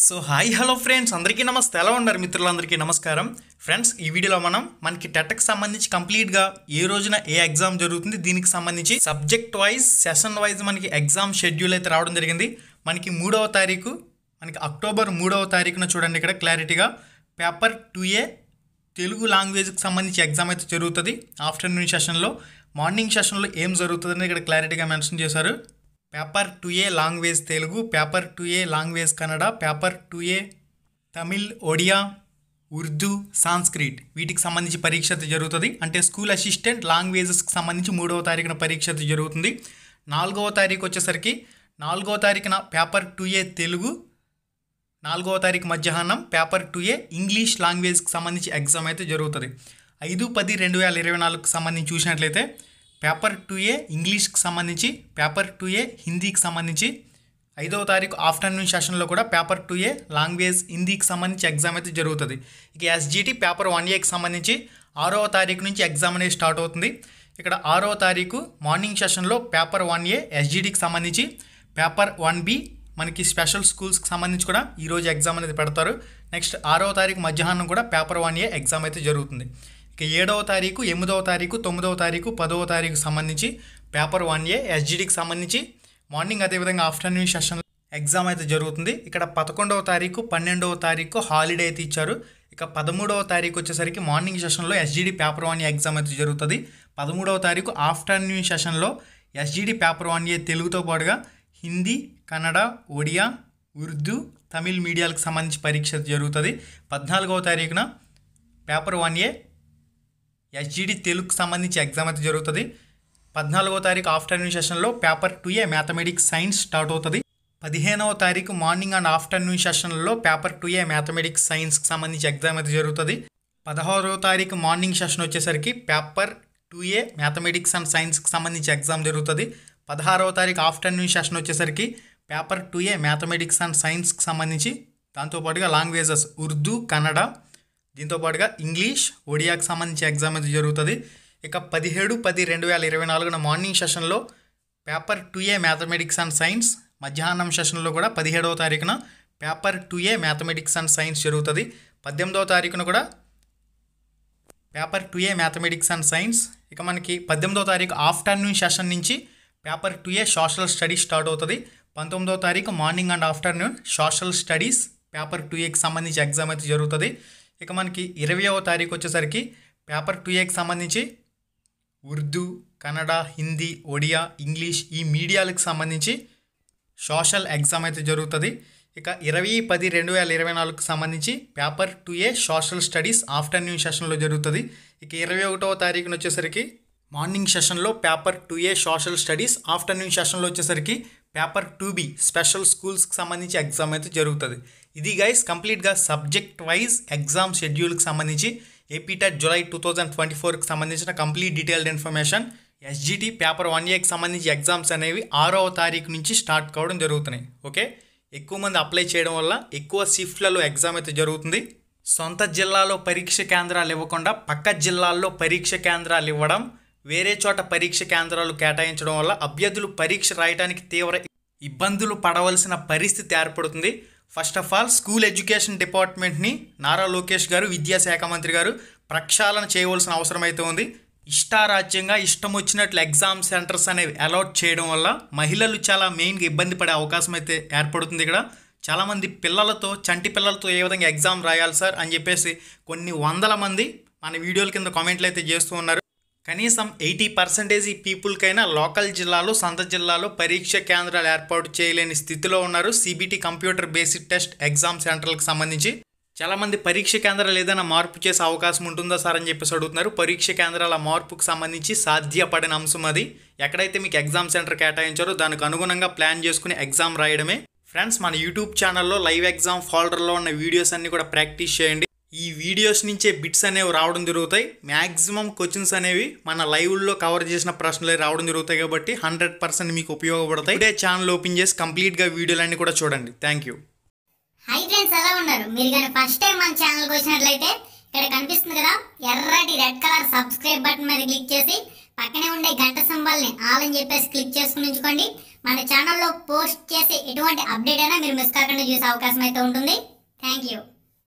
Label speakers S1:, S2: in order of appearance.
S1: so hi hello friends అందరికీ నమస్తే ఎలా ఉన్నారు మిత్రులందరికీ నమస్కారం ఫ్రెండ్స్ ఈ వీడియోలో మనం మనకి టెట్కి సంబంధించి కంప్లీట్గా ఏ రోజున ఏ ఎగ్జామ్ జరుగుతుంది దీనికి సంబంధించి సబ్జెక్ట్ వైజ్ సెషన్ వైజ్ మనకి ఎగ్జామ్ షెడ్యూల్ అయితే రావడం జరిగింది మనకి మూడవ తారీఖు మనకి అక్టోబర్ మూడవ తారీఖున చూడండి ఇక్కడ క్లారిటీగా పేపర్ టూ ఏ తెలుగు లాంగ్వేజ్కి సంబంధించి ఎగ్జామ్ అయితే జరుగుతుంది ఆఫ్టర్నూన్ సెషన్లో మార్నింగ్ సెషన్లో ఏం జరుగుతుంది అనేది ఇక్కడ క్లారిటీగా మెన్షన్ చేశారు paper two A language Telugu paper two A language Kannada paper two A Tamil Odia Urdu Sanskrit వీటికి సంబంధించి పరీక్ష జరుగుతుంది అంటే స్కూల్ అసిస్టెంట్ లాంగ్వేజెస్కి సంబంధించి మూడవ తారీఖున పరీక్ష జరుగుతుంది నాలుగవ తారీఖు వచ్చేసరికి నాలుగవ తారీఖున పేపర్ టూ ఏ తెలుగు నాలుగవ తారీఖు మధ్యాహ్నం పేపర్ టూ ఏ ఇంగ్లీష్ లాంగ్వేజ్కి సంబంధించి ఎగ్జామ్ అయితే జరుగుతుంది ఐదు పది రెండు వేల ఇరవై నాలుగుకి సంబంధించి చూసినట్లయితే పేపర్ టూ ఏ ఇంగ్లీష్కి సంబంధించి పేపర్ టూ ఏ హిందీకి సంబంధించి ఐదవ తారీఖు ఆఫ్టర్నూన్ సెషన్లో కూడా పేపర్ టూ ఏ లాంగ్వేజ్ హిందీకి సంబంధించి ఎగ్జామ్ అయితే జరుగుతుంది ఇక ఎస్జీటీ పేపర్ వన్ ఏకి సంబంధించి ఆరవ తారీఖు నుంచి ఎగ్జామ్ అనేది స్టార్ట్ అవుతుంది ఇక్కడ ఆరవ తారీఖు మార్నింగ్ సెషన్లో పేపర్ వన్ ఏ ఎస్జీటీకి సంబంధించి పేపర్ వన్ బి మనకి స్పెషల్ స్కూల్స్కి సంబంధించి కూడా ఈరోజు ఎగ్జామ్ అనేది పెడతారు నెక్స్ట్ ఆరవ తారీఖు మధ్యాహ్నం కూడా పేపర్ వన్ ఏ ఎగ్జామ్ అయితే జరుగుతుంది ఇక ఏడవ తారీఖు ఎనిమిదవ తారీఖు తొమ్మిదవ తారీఖు పదవ తారీఖు సంబంధించి పేపర్ వన్ ఏ ఎస్జీడీకి సంబంధించి మార్నింగ్ అదేవిధంగా ఆఫ్టర్నూన్ సెషన్ ఎగ్జామ్ అయితే జరుగుతుంది ఇక్కడ పదకొండవ తారీఖు పన్నెండవ తారీఖు హాలిడే అయితే ఇచ్చారు ఇక పదమూడవ తారీఖు వచ్చేసరికి మార్నింగ్ సెషన్లో ఎస్జీడీ పేపర్ వన్ ఎగ్జామ్ అయితే జరుగుతుంది పదమూడవ తారీఖు ఆఫ్టర్నూన్ సెషన్లో ఎస్జిడి పేపర్ వన్ ఏ తెలుగుతో పాటుగా హిందీ కన్నడ ఒడియా ఉర్దూ తమిళ్ మీడియాలకు సంబంధించి పరీక్ష జరుగుతుంది పద్నాలుగవ తారీఖున పేపర్ వన్ ఏ ఎస్జీడీ తెలుగుకు సంబంధించి ఎగ్జామ్ అయితే జరుగుతుంది పద్నాలుగో తారీఖు ఆఫ్టర్నూన్ సెషన్లో paper two A mathematics science start అవుతుంది పదిహేనవ తారీఖు మార్నింగ్ అండ్ ఆఫ్టర్నూన్ సెషన్లో పేపర్ టూ ఏ మ్యాథమెటిక్స్ సైన్స్కి సంబంధించి ఎగ్జామ్ అయితే జరుగుతుంది పదహారవ తారీఖు మార్నింగ్ సెషన్ వచ్చేసరికి paper two A mathematics and సైన్స్కి సంబంధించి ఎగ్జామ్ జరుగుతుంది పదహారవ తారీఖు ఆఫ్టర్నూన్ సెషన్ వచ్చేసరికి paper two A mathematics and సైన్స్కి సంబంధించి దాంతోపాటుగా లాంగ్వేజెస్ ఉర్దూ కన్నడ దీంతోపాటుగా ఇంగ్లీష్ ఒడియాకు సంబంధించి ఎగ్జామ్ అది జరుగుతుంది ఇక పదిహేడు పది రెండు వేల ఇరవై నాలుగున మార్నింగ్ సెషన్లో paper two A mathematics and science మధ్యాహ్నం సెషన్లో కూడా పదిహేడవ తారీఖున paper two A mathematics and science జరుగుతుంది పద్దెనిమిదవ తారీఖున కూడా paper two A mathematics and science ఇక మనకి పద్దెనిమిదో తారీఖు ఆఫ్టర్నూన్ సెషన్ నుంచి paper two A social studies start అవుతుంది పంతొమ్మిదవ తారీఖు morning and afternoon social studies paper two ఏకి సంబంధించి ఎగ్జామ్ అయితే జరుగుతుంది ఇక మనకి ఇరవయవ తారీఖు వచ్చేసరికి పేపర్ టూ ఏకి సంబంధించి ఉర్దూ కన్నడ హిందీ ఒడియా ఇంగ్లీష్ ఈ మీడియాలకు సంబంధించి సోషల్ ఎగ్జామ్ అయితే జరుగుతుంది ఇక ఇరవై పది రెండు వేల ఇరవై నాలుగుకి సంబంధించి paper two A social studies afternoon సెషన్లో జరుగుతుంది ఇక ఇరవై ఒకటవ తారీఖున వచ్చేసరికి మార్నింగ్ సెషన్లో paper two A social studies afternoon సెషన్లో వచ్చేసరికి పేపర్ టూ బి స్పెషల్ స్కూల్స్కి సంబంధించి ఎగ్జామ్ అయితే జరుగుతుంది ఇది గైస్ కంప్లీట్గా సబ్జెక్ట్ వైజ్ ఎగ్జామ్ షెడ్యూల్కి సంబంధించి APTET July two thousand twenty ఫోర్కి సంబంధించిన complete detailed information SGT paper one ఏకి సంబంధించి ఎగ్జామ్స్ అనేవి ఆరవ తారీఖు నుంచి స్టార్ట్ కావడం జరుగుతున్నాయి ఓకే ఎక్కువ మంది అప్లై చేయడం వల్ల ఎక్కువ షిఫ్ట్లలో ఎగ్జామ్ అయితే జరుగుతుంది సొంత జిల్లాలో పరీక్ష కేంద్రాలు ఇవ్వకుండా పక్క జిల్లాల్లో పరీక్ష కేంద్రాలు ఇవ్వడం వేరే చోట పరీక్ష కేంద్రాలు కేటాయించడం వల్ల అభ్యర్థులు పరీక్ష రాయడానికి తీవ్ర ఇబ్బందులు పడవలసిన పరిస్థితి ఏర్పడుతుంది first of all school education డిపార్ట్మెంట్ని నారా లోకేష్ గారు విద్యాశాఖ మంత్రి గారు ప్రక్షాళన చేయవలసిన అవసరం అయితే ఉంది ఇష్టారాజ్యంగా ఇష్టం వచ్చినట్లు ఎగ్జామ్ సెంటర్స్ అనేవి అలాట్ చేయడం వల్ల మహిళలు చాలా మెయిన్గా ఇబ్బంది పడే అవకాశం అయితే ఏర్పడుతుంది ఇక్కడ చాలామంది పిల్లలతో చంటి పిల్లలతో ఏ విధంగా ఎగ్జామ్ రాయాలి సార్ అని చెప్పేసి కొన్ని వందల మంది మన వీడియోల కింద కామెంట్లు అయితే చేస్తూ ఉన్నారు కనీసం ఎయిటీ పర్సెంటేజ్ ఈ పీపుల్కైనా లోకల్ జిల్లాలో సొంత జిల్లాలో పరీక్ష కేంద్రాలు ఏర్పాటు చేయలేని స్థితిలో ఉన్నారు CBT computer basic test exam సెంటర్లకు సంబంధించి చాలామంది పరీక్ష కేంద్రాలు ఏదైనా మార్పు చేసే అవకాశం ఉంటుందా సార్ అని చెప్పేసి అడుగుతున్నారు పరీక్ష కేంద్రాల మార్పుకు సంబంధించి సాధ్యపడిన అంశం అది ఎక్కడైతే మీకు ఎగ్జామ్ సెంటర్ కేటాయించారో దానికి అనుగుణంగా ప్లాన్ చేసుకుని ఎగ్జామ్ రాయడమే ఫ్రెండ్స్ మన యూట్యూబ్ ఛానల్లో లైవ్ ఎగ్జామ్ ఫోల్డర్లో ఉన్న వీడియోస్ అన్నీ కూడా ప్రాక్టీస్ చేయండి ఈ వీడియోస్ నుంచే బిట్స్ అనేవి రావడం జరుగుతాయి మ్యాక్సిమం క్వశ్చన్స్ అనేవి మన లైవ్లో కవర్ చేసిన ప్రశ్నలు రావడం జరుగుతాయి కాబట్టి హండ్రెడ్ పర్సెంట్ మీకు ఉపయోగపడతాయి ఇదే ఛానల్ ఓపెన్ చేసి కంప్లీట్గా వీడియోలన్నీ కూడా చూడండి థ్యాంక్ యూ హై ఫ్రెండ్స్ ఎలా ఉన్నారు మీరు కానీ ఫస్ట్ టైం మన ఛానల్కి వచ్చినట్లయితే ఇక్కడ కనిపిస్తుంది కదా ఎర్రటి రెడ్ కలర్ సబ్స్క్రైబ్ బటన్ మీద క్లిక్ చేసి పక్కనే ఉండే గంట సింబల్ని ఆల్ అని చెప్పేసి క్లిక్ చేసుకుని ఉంచుకోండి మన ఛానల్లో పోస్ట్ చేసే ఎటువంటి అప్డేట్ అయినా మీరు మిస్ కాకుండా చూసే అవకాశం అయితే ఉంటుంది థ్యాంక్ యూ